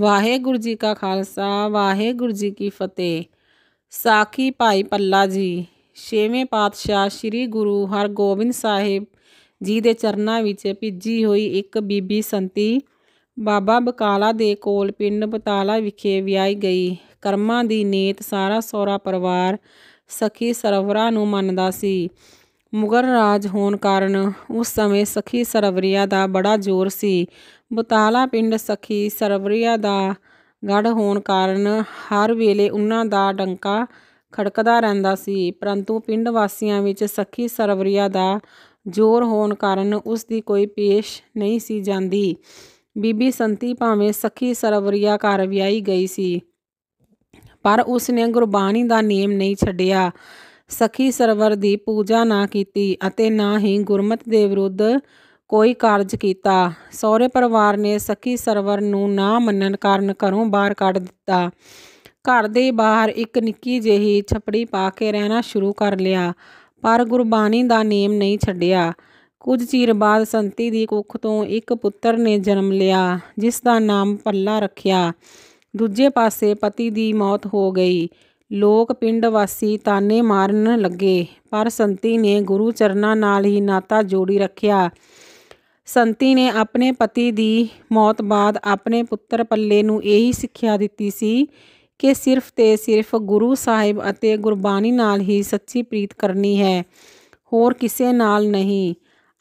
ਵਾਹਿਗੁਰੂ ਜੀ ਕਾ ਖਾਲਸਾ ਵਾਹਿਗੁਰੂ ਜੀ ਕੀ ਫਤਿਹ ਸਾਖੀ ਭਾਈ ਪੱਲਾ ਜੀ ਛੇਵੇਂ ਪਾਤਸ਼ਾਹ ਸ੍ਰੀ ਗੁਰੂ ਹਰਗੋਬਿੰਦ ਸਾਹਿਬ ਜੀ ਦੇ ਚਰਨਾਂ ਵਿੱਚ ਭਿੱਜੀ ਹੋਈ ਇੱਕ ਬੀਬੀ ਸੰਤੀ ਬਾਬਾ ਬਕਾਲਾ ਦੇ ਕੋਲ ਪਿੰਡ ਬਤਾਲਾ ਵਿਖੇ ਵਿਆਹੀ ਗਈ ਕਰਮਾਂ ਦੀ ਨੀਤ ਸਾਰਾ ਸੋਰਾ ਪਰਿਵਾਰ ਸਖੀ ਸਰਵਰਾ ਨੂੰ ਮੰਨਦਾ ਸੀ ਮੁਗਲ ਰਾਜ ਹੋਣ ਕਾਰਨ ਉਸ ਸਮੇਂ ਸਖੀ ਸਰਵਰੀਆ ਦਾ ਬੜਾ ਜ਼ੋਰ ਸੀ ਬੁਤਾਲਾ ਪਿੰਡ ਸਖੀ ਸਰਵਰੀਆ ਦਾ ਗੜ ਹੋਣ ਕਾਰਨ ਹਰ ਵੇਲੇ ਉਹਨਾਂ ਦਾ ਡੰਕਾ ਖੜਕਦਾ ਰਹਿੰਦਾ ਸੀ ਪਰੰਤੂ ਪਿੰਡ ਵਾਸੀਆਂ ਵਿੱਚ ਸਖੀ ਸਰਵਰੀਆ ਦਾ ਜ਼ੋਰ ਹੋਣ ਕਾਰਨ ਉਸ ਦੀ ਕੋਈ ਪੇਸ਼ ਨਹੀਂ ਸੀ ਜਾਂਦੀ ਬੀਬੀ ਸੰਤੀ ਭਾਵੇਂ ਸਖੀ ਸਰਵਰੀਆ ਘਰ ਵਿਆਹੀ ਗਈ ਸੀ ਪਰ ਉਸ ਨੇ ਗੁਰਬਾਣੀ ਦਾ ਨੇਮ ਨਹੀਂ ਛੱਡਿਆ ਸਖੀ ਸਰਵਰ ਦੀ ਪੂਜਾ ਨਾ ਕੀਤੀ ਅਤੇ ਨਾ ਹੀ ਗੁਰਮਤ ਦੇ ਵਿਰੁੱਧ ਕੋਈ ਕਾਰਜ ਕੀਤਾ ਸਹੁਰੇ ਪਰਿਵਾਰ ਨੇ ਸਖੀ ਸਰਵਰ ਨੂੰ ਨਾ ਮੰਨਣ ਕਾਰਨ ਘਰੋਂ ਬਾਹਰ ਕੱਢ ਦਿੱਤਾ ਘਰ ਦੇ ਬਾਹਰ ਇੱਕ ਨਿੱਕੀ ਜਿਹੀ ਛਪੜੀ ਪਾ ਕੇ ਰਹਿਣਾ ਸ਼ੁਰੂ ਕਰ ਲਿਆ ਪਰ ਗੁਰਬਾਣੀ ਦਾ ਨੇਮ ਨਹੀਂ ਛੱਡਿਆ ਕੁਝ ਚਿਰ ਬਾਅਦ ਸੰਤੀ ਦੀ ਕੁੱਖ ਤੋਂ ਇੱਕ ਪੁੱਤਰ ਨੇ ਜਨਮ ਲਿਆ ਜਿਸ ਦਾ ਨਾਮ ਪੱਲਾ ਰੱਖਿਆ ਦੂਜੇ ਪਾਸੇ ਪਤੀ ਦੀ ਮੌਤ ਹੋ ਗਈ ਲੋਕ ਪਿੰਡ ਵਾਸੀ ਤਾਨੇ ਮਾਰਨ ਲੱਗੇ ਪਰ ਸੰਤੀ ਨੇ ਗੁਰੂ ਚਰਨਾਂ ਨਾਲ ਹੀ ਨਾਤਾ ਜੋੜੀ ਰੱਖਿਆ ਸੰਤੀ ਨੇ ਆਪਣੇ ਪਤੀ ਦੀ ਮੌਤ ਬਾਅਦ ਆਪਣੇ ਪੁੱਤਰ ਪੱਲੇ ਨੂੰ ਇਹੀ ਸਿੱਖਿਆ ਦਿੱਤੀ ਸੀ ਕਿ ਸਿਰਫ ਤੇ ਸਿਰਫ ਗੁਰੂ ਸਾਹਿਬ ਅਤੇ ਗੁਰਬਾਣੀ ਨਾਲ ਹੀ ਸੱਚੀ ਪ੍ਰੀਤ ਕਰਨੀ ਹੈ ਹੋਰ ਕਿਸੇ ਨਾਲ ਨਹੀਂ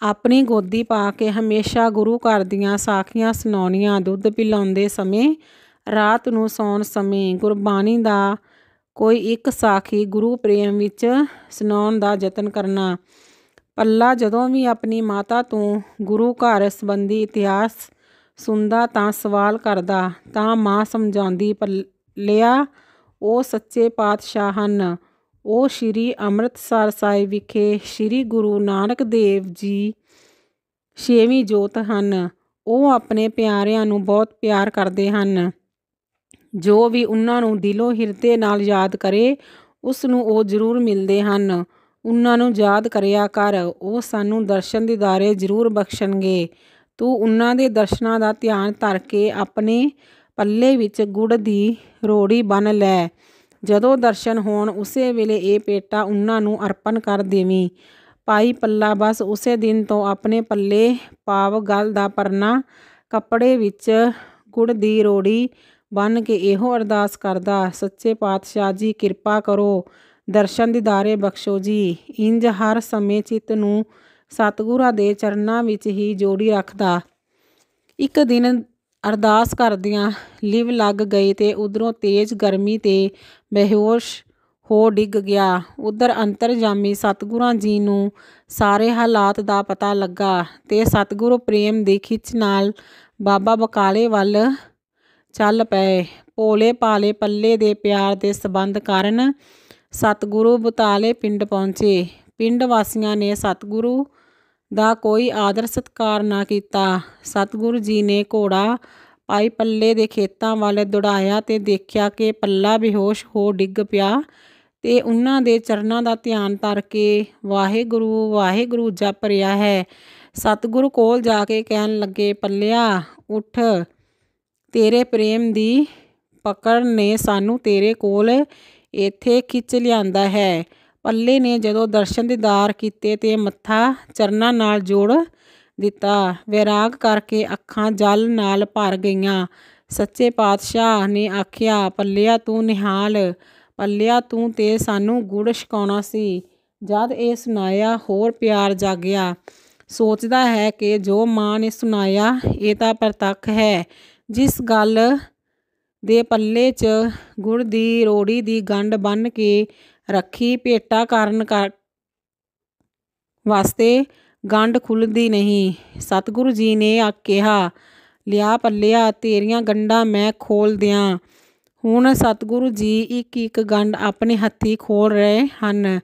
ਆਪਣੀ ਗੋਦੀ ਪਾ ਕੇ ਹਮੇਸ਼ਾ ਗੁਰੂ ਘਰ ਦੀਆਂ ਸਾਖੀਆਂ ਸੁਣਾਉਣੀਆਂ ਦੁੱਧ ਪਿਲਾਉਂਦੇ ਸਮੇਂ ਰਾਤ ਨੂੰ ਸੌਣ ਸਮੇਂ ਗੁਰਬਾਣੀ ਦਾ ਕੋਈ ਇੱਕ ਸਾਖੀ ਗੁਰੂ ਪ੍ਰੇਮ ਵਿੱਚ ਸੁਣਾਉਣ ਦਾ ਯਤਨ ਕਰਨਾ ਪੱਲਾ ਜਦੋਂ ਵੀ ਆਪਣੀ ਮਾਤਾ ਤੋਂ ਗੁਰੂ ਘਰ ਸੰਬੰਧੀ ਇਤਿਹਾਸ ਸੁਣਦਾ ਤਾਂ ਸਵਾਲ ਕਰਦਾ ਤਾਂ ਮਾਂ ਸਮਝਾਉਂਦੀ ਪੱਲਿਆ ਉਹ ਸੱਚੇ ਪਾਤਸ਼ਾਹ ਹਨ ਉਹ ਸ਼੍ਰੀ ਅੰਮ੍ਰਿਤਸਰ ਸਾਹਿਬ ਵਿਖੇ ਸ਼੍ਰੀ ਗੁਰੂ ਨਾਨਕ ਦੇਵ ਜੀ ਛੇਵੀਂ ਜੋਤ ਹਨ ਉਹ ਆਪਣੇ ਪਿਆਰਿਆਂ ਨੂੰ ਬਹੁਤ ਪਿਆਰ ਕਰਦੇ ਹਨ ਜੋ ਵੀ ਉਹਨਾਂ ਨੂੰ ਦਿਲੋਂ ਹਿਰਦੇ ਨਾਲ ਯਾਦ ਕਰੇ ਉਸ ਨੂੰ ਉਹ ਜ਼ਰੂਰ ਮਿਲਦੇ ਹਨ ਉਹਨਾਂ ਨੂੰ ਯਾਦ ਕਰਿਆ ਕਰ ਉਹ ਸਾਨੂੰ ਦਰਸ਼ਨ ਦਿਦਾਰੇ ਜ਼ਰੂਰ ਬਖਸ਼ਣਗੇ ਤੂੰ ਉਹਨਾਂ ਦੇ ਦਰਸ਼ਨਾਂ ਦਾ ਧਿਆਨ ਧਰ ਕੇ ਆਪਣੇ ਪੱਲੇ ਵਿੱਚ ਗੁੜ ਦੀ ਰੋੜੀ ਬਨ ਲੈ ਜਦੋਂ ਦਰਸ਼ਨ ਹੋਣ ਉਸੇ ਵੇਲੇ ਇਹ ਪੇਟਾ ਉਹਨਾਂ ਨੂੰ ਅਰਪਣ ਕਰ ਦੇਵੀਂ ਪਾਈ ਪੱਲਾ ਬਸ ਉਸੇ ਦਿਨ ਤੋਂ ਆਪਣੇ ਪੱਲੇ ਪਾਵ ਗਲ ਦਾ ਪਰਨਾ ਕੱਪੜੇ ਵਿੱਚ ਗੁੜ ਦੀ ਰੋੜੀ ਬਨ ਕੇ ਇਹੋ ਅਰਦਾਸ ਕਰਦਾ ਸੱਚੇ ਪਾਤਸ਼ਾਹ ਜੀ ਕਿਰਪਾ ਕਰੋ ਦਰਸ਼ਨ ਦਿਦਾਰੇ ਬਖਸ਼ੋ ਜੀ ਇੰਜ ਹਰ ਸਮੇਂ ਚਿਤ ਨੂੰ ਸਤਗੁਰਾਂ ਦੇ ਚਰਨਾਂ ਵਿੱਚ ਹੀ ਜੋੜੀ ਰੱਖਦਾ ਇੱਕ ਦਿਨ ਅਰਦਾਸ ਕਰਦਿਆਂ ਲਿਵ ਲੱਗ ਗਏ ਤੇ ਉਧਰੋਂ ਤੇਜ਼ ਗਰਮੀ ਤੇ ਬੇਹੋਸ਼ ਹੋ ਡਿੱਗ ਗਿਆ ਉਧਰ ਅੰਤਰਜਾਮੀ ਸਤਗੁਰਾਂ ਜੀ ਨੂੰ ਸਾਰੇ ਹਾਲਾਤ ਦਾ ਪਤਾ ਲੱਗਾ ਤੇ ਸਤਗੁਰੂ ਪ੍ਰੇਮ ਦੀ ਖਿੱਚ ਨਾਲ ਬਾਬਾ ਬਕਾਲੇ ਵੱਲ ਚੱਲ ਪਏ ਭੋਲੇ ਪਾਲੇ ਪੱਲੇ ਦੇ ਪਿਆਰ ਦੇ ਸਬੰਧ ਕਾਰਨ ਸਤਿਗੁਰੂ ਬਤਾਲੇ ਪਿੰਡ ਪਹੁੰਚੇ ਪਿੰਡ ਵਾਸੀਆਂ ਨੇ ਸਤਿਗੁਰੂ ਦਾ ਕੋਈ ਆਦਰ ਸਤਕਾਰ ਨਾ ਕੀਤਾ ਸਤਿਗੁਰੂ ਜੀ ਨੇ ਘੋੜਾ ਪਾਈ ਪੱਲੇ ਦੇ ਖੇਤਾਂ ਵੱਲ ਦੁੜਾਇਆ ਤੇ ਦੇਖਿਆ ਕਿ ਪੱਲਾ ਬੇਹੋਸ਼ ਹੋ ਡਿੱਗ ਪਿਆ ਤੇ ਉਹਨਾਂ ਦੇ ਚਰਨਾਂ ਦਾ ਧਿਆਨ ਧਰ ਕੇ ਵਾਹਿਗੁਰੂ ਵਾਹਿਗੁਰੂ ਜਪ ਰਿਹਾ ਹੈ ਸਤਿਗੁਰੂ ਕੋਲ ਜਾ ਕੇ ਕਹਿਣ ਲੱਗੇ ਪੱਲਿਆ ਉਠ ਤੇਰੇ ਪ੍ਰੇਮ ਦੀ ਪਕੜ ਨੇ ਸਾਨੂੰ ਤੇਰੇ ਕੋਲ ਇੱਥੇ ਖਿੱਚ ਲਿਆਂਦਾ ਹੈ ਪੱਲੇ ਨੇ ਜਦੋਂ ਦਰਸ਼ਨ ਦੀਦਾਰ ਕੀਤੇ ਤੇ ਮੱਥਾ ਚਰਨਾਂ ਨਾਲ ਜੋੜ ਦਿੱਤਾ ਵਿਰਾਗ ਕਰਕੇ ਅੱਖਾਂ ਜਲ ਨਾਲ ਭਰ ਗਈਆਂ ਸੱਚੇ ਪਾਤਸ਼ਾਹ ਨੇ ਆਖਿਆ ਪੱਲਿਆ ਤੂੰ ਨਿਹਾਲ ਪੱਲਿਆ ਤੂੰ ਤੇ ਸਾਨੂੰ ਗੁੜ ਛਕਾਉਣਾ ਸੀ ਜਦ ਇਹ ਸੁਨਾਇਆ ਹੋਰ ਪਿਆਰ ਜਾਗਿਆ ਸੋਚਦਾ ਹੈ ਕਿ ਜੋ ਮਾਂ ਨੇ ਸੁਨਾਇਆ ਇਹ ਤਾਂ ਪ੍ਰਤੱਖ ਹੈ ਜਿਸ ਗੱਲ ਦੇ ਪੱਲੇ 'ਚ ਗੁੜ ਦੀ ਰੋੜੀ ਦੀ ਗੰਢ ਬੰਨ ਕੇ ਰੱਖੀ ਭੇਟਾ ਕਰਨ ਵਾਸਤੇ ਗੰਢ ਖੁੱਲਦੀ ਨਹੀਂ ਸਤਿਗੁਰੂ ਜੀ ਨੇ ਆ ਕਿਹਾ ਲਿਆ ਪੱਲਿਆ ਤੇਰੀਆਂ ਗੰਢਾਂ ਮੈਂ ਖੋਲ ਦਿਆਂ ਹੁਣ ਸਤਿਗੁਰੂ ਜੀ ਇੱਕ ਇੱਕ ਗੰਢ ਆਪਣੇ ਹੱਥੀ ਖੋਲ ਰਹੇ ਹਨ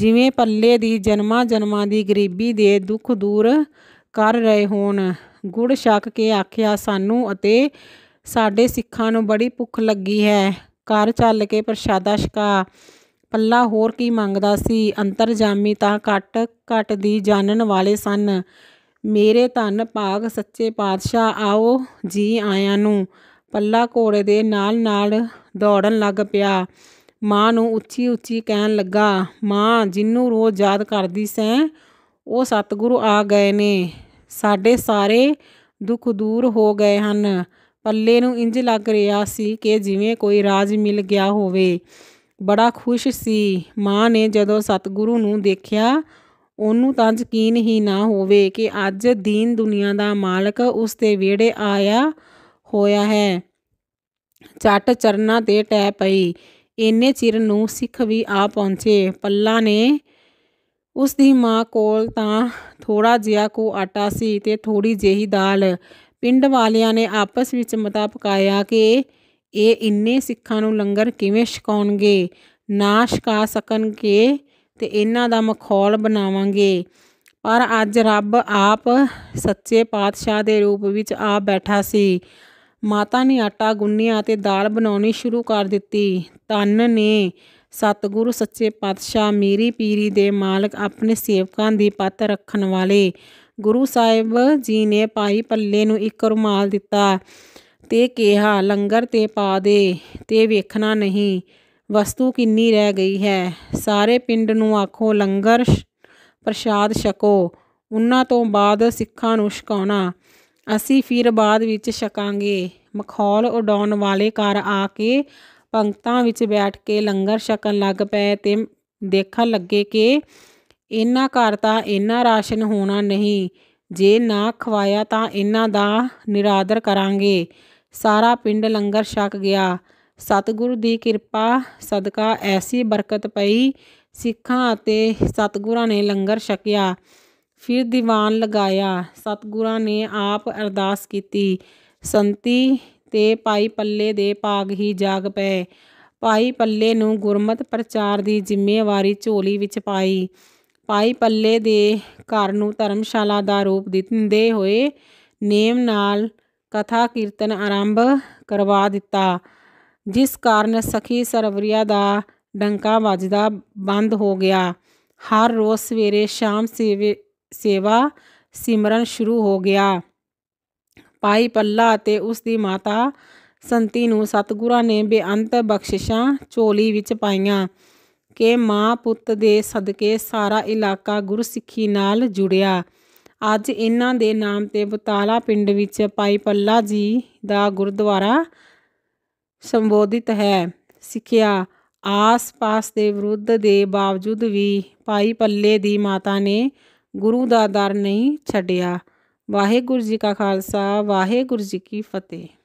ਜਿਵੇਂ ਪੱਲੇ ਦੀ ਜਨਮਾਂ ਜਨਮਾਂ ਦੀ ਗਰੀਬੀ ਦੇ ਦੁੱਖ ਦੂਰ ਕਰ ਰਹੇ ਹੋਣ ਗੁੜ ਛੱਕ ਕੇ ਆਖਿਆ ਸਾਨੂੰ ਅਤੇ ਸਾਡੇ ਸਿੱਖਾਂ ਨੂੰ ਬੜੀ ਭੁੱਖ ਲੱਗੀ ਹੈ ਘਰ ਚੱਲ ਕੇ ਪ੍ਰਸ਼ਾਦਾ ਛਕਾ ਪੱਲਾ ਹੋਰ ਕੀ ਮੰਗਦਾ ਸੀ ਅੰਤਰਜਾਮੀ ਤਾਂ ਕੱਟ ਕੱਟ ਦੀ ਜਾਣਨ ਵਾਲੇ ਸਨ ਮੇਰੇ ਧੰਨ ਭਾਗ ਸੱਚੇ ਪਾਤਸ਼ਾਹ ਆਓ ਜੀ ਆਇਆਂ ਨੂੰ ਪੱਲਾ ਘੋੜੇ ਦੇ ਨਾਲ ਨਾਲ ਦੌੜਨ ਲੱਗ ਪਿਆ ਮਾਂ ਨੂੰ ਉੱਚੀ ਉੱਚੀ ਕਹਿਣ ਲੱਗਾ ਮਾਂ ਜਿੰਨੂੰ ਰੋਜ਼ ਯਾਦ ਕਰਦੀ ਸੈਂ ਉਹ ਸਤਿਗੁਰੂ ਆ ਗਏ ਨੇ ਸਾਡੇ ਸਾਰੇ ਦੁੱਖ ਦੂਰ ਹੋ ਗਏ ਹਨ ਪੱਲੇ ਨੂੰ ਇੰਜ ਲੱਗ ਰਿਹਾ ਸੀ ਕਿ ਜਿਵੇਂ ਕੋਈ ਰਾਜ ਮਿਲ ਗਿਆ ਹੋਵੇ ਬੜਾ ਖੁਸ਼ ਸੀ ਮਾਂ ਨੇ ਜਦੋਂ ਸਤਿਗੁਰੂ ਨੂੰ ਦੇਖਿਆ ਉਹਨੂੰ ਤਾਂ ਯਕੀਨ ਹੀ ਨਾ ਹੋਵੇ ਕਿ ਅੱਜ ਦੀਨ ਦੁਨੀਆ ਦਾ ਮਾਲਕ ਉਸ ਦੇ ਵਿਹੜੇ ਆਇਆ ਹੋਇਆ ਹੈ ਛੱਟ ਚਰਨਾ ਤੇ ਟੈ ਪਈ ਇੰਨੇ ਚਿਰ ਨੂੰ ਸਿੱਖ ਵੀ ਆ ਪਹੁੰਚੇ ਪੱਲਾ ਨੇ ਉਸ ਦੀ ਮਾਂ ਕੋਲ ਤਾਂ ਥੋੜਾ ਜਿਹਾ ਕੋ ਆਟਾ ਸੀ ਤੇ ਥੋੜੀ ਜਿਹੀ ਦਾਲ ਪਿੰਡ ਵਾਲਿਆਂ ਨੇ ਆਪਸ ਵਿੱਚ ਮਤਾ ਪਕਾਇਆ ਕਿ ਇਹ ਇੰਨੇ ਸਿੱਖਾਂ ਨੂੰ ਲੰਗਰ ਕਿਵੇਂ ਛਕਾਉਣਗੇ ਨਾ ਛਕਾ ਸਕਣਗੇ ਤੇ ਇਹਨਾਂ ਦਾ ਮਖੌਲ ਬਣਾਵਾਂਗੇ ਪਰ ਅੱਜ ਰੱਬ ਆਪ ਸੱਚੇ ਪਾਤਸ਼ਾਹ ਦੇ ਰੂਪ ਵਿੱਚ ਆ ਬੈਠਾ ਸੀ ਮਾਤਾ ਨੇ ਆਟਾ ਗੁੰਨਿਆ ਤੇ ਦਾਲ ਬਣਾਉਣੀ ਸ਼ੁਰੂ ਕਰ ਦਿੱਤੀ ਤਨ ਨੇ ਸਤਿਗੁਰੂ ਸੱਚੇ ਪਾਤਸ਼ਾਹ ਮੇਰੀ ਪੀਰੀ ਦੇ ਮਾਲਕ ਆਪਣੇ ਸੇਵਕਾਂ ਦੀ ਪੱਤ ਰੱਖਣ ਵਾਲੇ ਗੁਰੂ ਸਾਹਿਬ ਜੀ ਨੇ ਪਾਈ ਪੱਲੇ ਨੂੰ ਇੱਕ ਰੁਮਾਲ ਦਿੱਤਾ ਤੇ ਕਿਹਾ ਲੰਗਰ ਤੇ ਪਾ ਦੇ ਤੇ ਵੇਖਣਾ ਨਹੀਂ ਵਸਤੂ ਕਿੰਨੀ ਰਹਿ ਗਈ ਹੈ ਸਾਰੇ ਪਿੰਡ ਨੂੰ ਆਖੋ ਲੰਗਰ ਪ੍ਰਸ਼ਾਦ ਛਕੋ ਉਹਨਾਂ ਤੋਂ ਬਾਅਦ ਸਿੱਖਾਂ ਨੂੰ ਛਕਾਉਣਾ ਅਸੀਂ ਫਿਰ ਬਾਅਦ ਵਿੱਚ ਛਕਾਂਗੇ ਮਖੌਲ ਉਡਾਉਣ ਵਾਲੇ ਘਰ ਆ ਕੇ ਪੰਕਤਾਂ ਵਿੱਚ ਬੈਠ ਕੇ ਲੰਗਰ ਛਕਣ ਲੱਗ ਪਏ ਤੇ ਦੇਖਣ ਲੱਗੇ ਕਿ ਇਹਨਾਂ ਘਰ ਤਾਂ ਇੰਨਾ ਰਾਸ਼ਨ ਹੋਣਾ ਨਹੀਂ ਜੇ ਨਾ ਖਵਾਇਆ ਤਾਂ ਇਹਨਾਂ ਦਾ ਨਿਰਾਦਰ ਕਰਾਂਗੇ ਸਾਰਾ ਪਿੰਡ ਲੰਗਰ ਛਕ ਗਿਆ ਸਤਿਗੁਰੂ ਦੀ ਕਿਰਪਾ ਸਦਕਾ ਐਸੀ ਬਰਕਤ ਪਈ ਸਿੱਖਾਂ ਅਤੇ ਸਤਿਗੁਰਾਂ ਨੇ ਲੰਗਰ ਛਕਿਆ ਫਿਰ ਦੀਵਾਨ ਲਗਾਇਆ ਸਤਿਗੁਰਾਂ ਨੇ ਆਪ ਅਰਦਾਸ ਕੀਤੀ ਸੰਤੀ ਤੇ ਪਾਈ ਪੱਲੇ ਦੇ ਪਾਗ ਹੀ ਜਾਗ ਪਏ ਪਾਈ ਪੱਲੇ ਨੂੰ ਗੁਰਮਤ ਪ੍ਰਚਾਰ ਦੀ ਜ਼ਿੰਮੇਵਾਰੀ ਝੋਲੀ ਵਿੱਚ ਪਾਈ ਪਾਈ ਪੱਲੇ ਦੇ ਘਰ ਨੂੰ ਧਰਮਸ਼ਾਲਾ ਦਾ ਰੂਪ ਦਿੰਦੇ ਹੋਏ ਨੇਮ ਨਾਲ ਕਥਾ ਕੀਰਤਨ ਆਰੰਭ ਕਰਵਾ ਦਿੱਤਾ ਜਿਸ ਕਾਰਨ ਸਖੀ ਸਰਵਰੀਆ ਦਾ ਡੰਕਾ ਵੱਜਦਾ ਬੰਦ ਹੋ ਗਿਆ ਹਰ ਰੋਜ਼ ਸਵੇਰੇ ਸ਼ਾਮ ਸੇਵਾ ਸਿਮਰਨ ਸ਼ੁਰੂ ਹੋ ਗਿਆ ਪਾਈ ਪੱਲਾ ਅਤੇ ਉਸ ਦੀ ਮਾਤਾ ਸੰਤੀ ਨੂੰ ਸਤਗੁਰਾਂ ਨੇ ਬੇਅੰਤ ਬਖਸ਼ਿਸ਼ਾਂ ਝੋਲੀ ਵਿੱਚ ਪਾਈਆਂ ਕਿ ਮਾਂ ਪੁੱਤ ਦੇ ਸਦਕੇ ਸਾਰਾ ਇਲਾਕਾ ਗੁਰਸਿੱਖੀ ਨਾਲ ਜੁੜਿਆ ਅੱਜ ਇਹਨਾਂ ਦੇ ਨਾਮ ਤੇ ਬਤਾਲਾ ਪਿੰਡ ਵਿੱਚ ਪਾਈ ਪੱਲਾ ਜੀ ਦਾ ਗੁਰਦੁਆਰਾ ਸੰਬੋਧਿਤ ਹੈ ਸਿੱਖਿਆ ਆਸ-ਪਾਸ ਦੇ ਵਿਰੁੱਧ ਦੇ ਬਾਵਜੂਦ ਵੀ ਪਾਈ ਪੱਲੇ ਦੀ ਮਾਤਾ ਨੇ ਗੁਰੂ ਦਾ ਦਰ ਨਹੀਂ ਛੱਡਿਆ ਵਾਹਿਗੁਰੂ ਜੀ ਕਾ ਖਾਲਸਾ ਵਾਹਿਗੁਰੂ ਜੀ ਕੀ ਫਤਿਹ